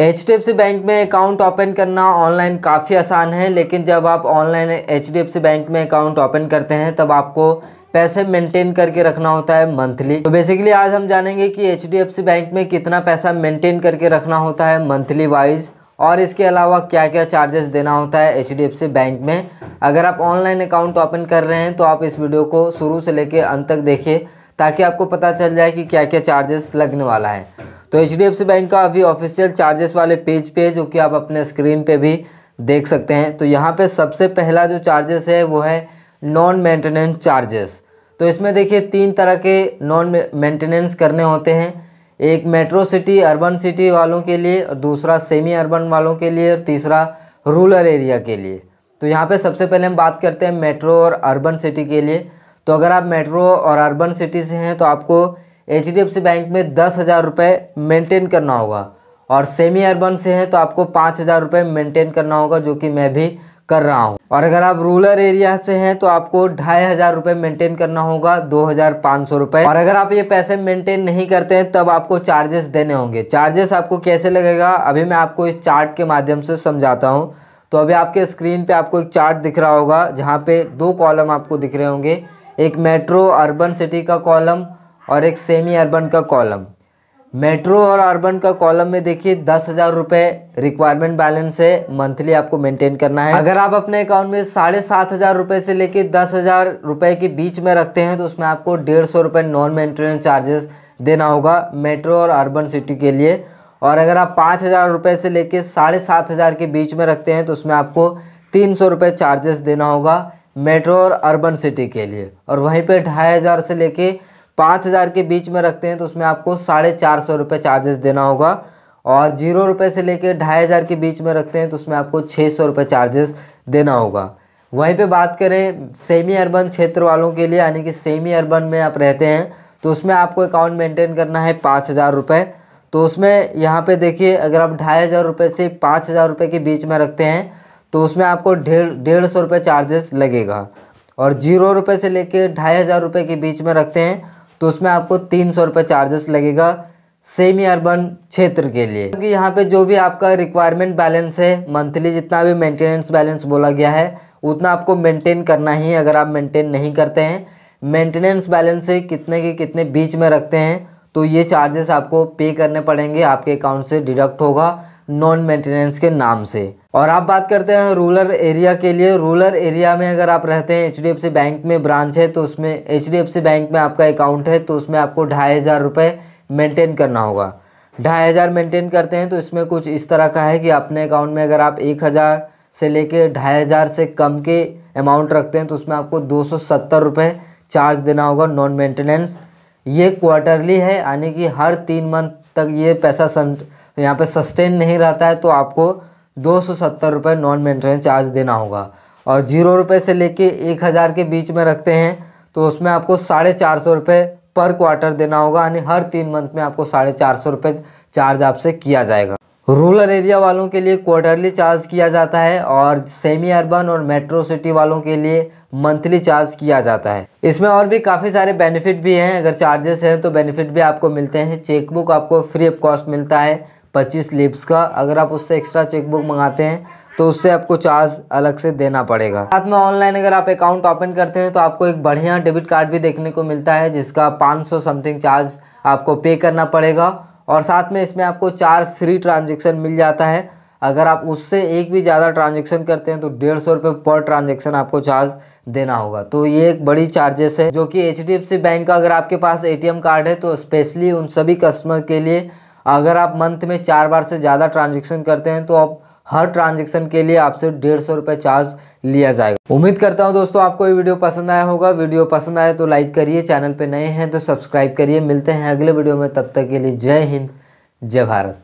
H bank में account open करना online काफ़ी आसान है लेकिन जब आप ऑनलाइन एच बैंक में अकाउंट ओपन करते हैं तब आपको पैसे मेंटेन करके रखना होता है मंथली तो बेसिकली आज हम जानेंगे कि एच बैंक में कितना पैसा मेंटेन करके रखना होता है मंथली वाइज और इसके अलावा क्या क्या चार्जेस देना होता है एच बैंक में अगर आप ऑनलाइन अकाउंट ओपन कर रहे हैं तो आप इस वीडियो को शुरू से लेकर अंत तक देखिए ताकि आपको पता चल जाए कि क्या क्या चार्जेस लगने वाला है तो एच बैंक का अभी ऑफिशियल चार्जेस वाले पेज पे जो कि आप अपने स्क्रीन पे भी देख सकते हैं तो यहाँ पे सबसे पहला जो चार्जेस है वो है नॉन मेंटेनेंस चार्जेस तो इसमें देखिए तीन तरह के नॉन मेंटेनेंस करने होते हैं एक मेट्रो सिटी अर्बन सिटी वालों के लिए और दूसरा सेमी अर्बन वालों के लिए और तीसरा रूरल एरिया के लिए तो यहाँ पर सबसे पहले हम बात करते हैं मेट्रो और अर्बन सिटी के लिए तो अगर आप मेट्रो और अर्बन सिटी से हैं तो आपको एच बैंक में दस हज़ार रुपये मेनटेन करना होगा और सेमी अर्बन से हैं तो आपको पाँच हज़ार रुपये मेनटेन करना होगा जो कि मैं भी कर रहा हूँ और अगर आप रूरल एरिया से हैं तो आपको ढाई हज़ार रुपये मेनटेन करना होगा दो हज़ार पाँच सौ रुपये और अगर आप ये पैसे मेंटेन नहीं करते हैं तब आपको चार्जेस देने होंगे चार्जेस आपको कैसे लगेगा अभी मैं आपको इस चार्ट के माध्यम से समझाता हूँ तो अभी आपके स्क्रीन पर आपको एक चार्ट दिख रहा होगा जहाँ पे दो कॉलम आपको दिख रहे होंगे एक मेट्रो अर्बन सिटी का कॉलम और एक सेमी अर्बन का कॉलम मेट्रो और अर्बन का कॉलम में देखिए दस हज़ार रुपये रिक्वायरमेंट बैलेंस है मंथली आपको मेंटेन करना है अगर आप अपने अकाउंट में साढ़े सात हज़ार रुपये से लेके दस हज़ार रुपये के बीच में रखते हैं तो उसमें आपको डेढ़ सौ रुपये नॉन मेंटेनेंस चार्जेस देना होगा मेट्रो और अर्बन सिटी के लिए और अगर आप पाँच हज़ार रुपये से लेके साढ़े सात हज़ार के बीच में रखते हैं तो उसमें आपको तीन सौ रुपये चार्जेस देना होगा मेट्रो और अर्बन सिटी के लिए और वहीं पर ढाई हज़ार से लेके पाँच हज़ार के बीच में रखते हैं तो उसमें आपको साढ़े चार सौ रुपये चार्जेस देना होगा और जीरो रुपये से लेके ढाई हज़ार के बीच में रखते हैं तो उसमें आपको छः सौ रुपये चार्जेस देना होगा वहीं पे बात करें सेमी अर्बन क्षेत्र वालों के लिए यानी कि सेमी अर्बन में आप रहते हैं तो उसमें आपको अकाउंट मेंटेन करना है पाँच हज़ार रुपये तो उसमें यहाँ पे देखिए अगर आप ढाई हज़ार रुपये से पाँच हज़ार रुपये के बीच में रखते हैं तो उसमें आपको डेढ़ डेढ़ सौ रुपये चार्जेस लगेगा और जीरो रुपये से लेके ढाई हज़ार रुपये के बीच में रखते हैं तो उसमें आपको तीन सौ रुपये चार्जेस लगेगा सेमी अर्बन क्षेत्र के लिए क्योंकि तो यहाँ पे जो भी आपका रिक्वायरमेंट बैलेंस है मंथली जितना भी मेंटेनेंस बैलेंस बोला गया है उतना आपको मेंटेन करना ही अगर आप मेंटेन नहीं करते हैं मेंटेनेंस बैलेंस से कितने के कितने बीच में रखते हैं तो ये चार्जेस आपको पे करने पड़ेंगे आपके अकाउंट से डिडक्ट होगा नॉन मेंटेनेंस के नाम से और आप बात करते हैं रूरल एरिया के लिए रूलर एरिया में अगर आप रहते हैं एच बैंक में ब्रांच है तो उसमें एच बैंक में आपका अकाउंट है तो उसमें आपको ढाई हज़ार रुपये मेंटेन करना होगा ढाई हज़ार मेंटेन करते हैं तो इसमें कुछ इस तरह का है कि अपने अकाउंट में अगर आप एक हज़ार से लेकर ढाई हज़ार से कम के अमाउंट रखते हैं तो उसमें आपको दो सौ सत्तर रुपये चार्ज देना होगा नॉन मेंटेनेंस ये क्वार्टरली है यानी कि हर तीन मंथ तक ये पैसा सं यहाँ पे सस्टेन नहीं रहता है तो आपको दो सौ सत्तर रुपये नॉन मेंटेनेंस चार्ज देना होगा और जीरो रुपये से लेके एक हज़ार के बीच में रखते हैं तो उसमें आपको साढ़े चार सौ रुपये पर क्वार्टर देना होगा यानी हर तीन मंथ में आपको साढ़े चार सौ रुपये चार्ज आपसे किया जाएगा रूरल एरिया वालों के लिए क्वार्टरली चार्ज किया जाता है और सेमी अर्बन और मेट्रो सिटी वालों के लिए मंथली चार्ज किया जाता है इसमें और भी काफ़ी सारे बेनिफिट भी हैं अगर चार्जेस हैं तो बेनिफिट भी आपको मिलते हैं चेकबुक आपको फ्री ऑफ कॉस्ट मिलता है पच्चीस लिप्स का अगर आप उससे एक्स्ट्रा चेकबुक मंगाते हैं तो उससे आपको चार्ज अलग से देना पड़ेगा साथ में ऑनलाइन अगर आप अकाउंट ओपन करते हैं तो आपको एक बढ़िया डेबिट कार्ड भी देखने को मिलता है जिसका पाँच समथिंग चार्ज आपको पे करना पड़ेगा और साथ में इसमें आपको चार फ्री ट्रांजेक्शन मिल जाता है अगर आप उससे एक भी ज़्यादा ट्रांजेक्शन करते हैं तो डेढ़ सौ रुपये पर ट्रांजेक्शन आपको चार्ज देना होगा तो ये एक बड़ी चार्जेस है जो कि एच बैंक का अगर आपके पास ए कार्ड है तो स्पेशली उन सभी कस्टमर के लिए अगर आप मंथ में चार बार से ज़्यादा ट्रांजेक्शन करते हैं तो आप हर ट्रांजेक्शन के लिए आपसे डेढ़ सौ रुपये चार्ज लिया जाएगा उम्मीद करता हूँ दोस्तों आपको ये वीडियो पसंद आया होगा वीडियो पसंद आए तो लाइक करिए चैनल पर नए हैं तो सब्सक्राइब करिए मिलते हैं अगले वीडियो में तब तक के लिए जय हिंद जय भारत